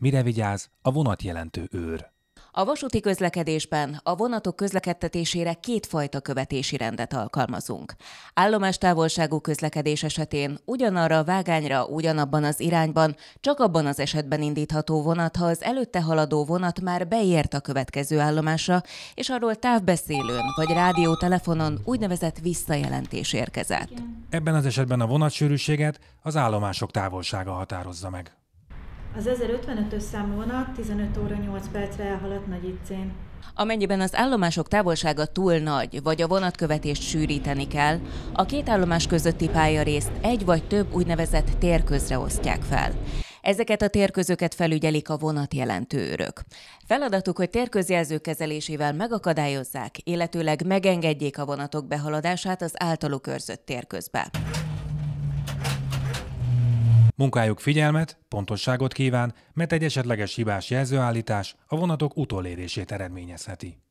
Mire vigyáz a vonat jelentő őr? A vasúti közlekedésben a vonatok közlekedtetésére kétfajta követési rendet alkalmazunk. Állomás távolságú közlekedés esetén ugyanarra a vágányra, ugyanabban az irányban, csak abban az esetben indítható vonat, ha az előtte haladó vonat már beért a következő állomásra, és arról távbeszélőn vagy rádiótelefonon úgynevezett visszajelentés érkezett. Ebben az esetben a vonatsűrűséget az állomások távolsága határozza meg. Az 1055-ös számú vonat 15 óra 8 percre elhaladt iccén. Amennyiben az állomások távolsága túl nagy, vagy a vonatkövetést sűríteni kell, a két állomás közötti pályarészt egy vagy több úgynevezett térközre osztják fel. Ezeket a térközöket felügyelik a vonatjelentőrök. Feladatuk, hogy térközjelző kezelésével megakadályozzák, illetőleg megengedjék a vonatok behaladását az általuk őrzött térközbe. Munkájuk figyelmet, pontosságot kíván, mert egy esetleges hibás jelzőállítás a vonatok utolérését eredményezheti.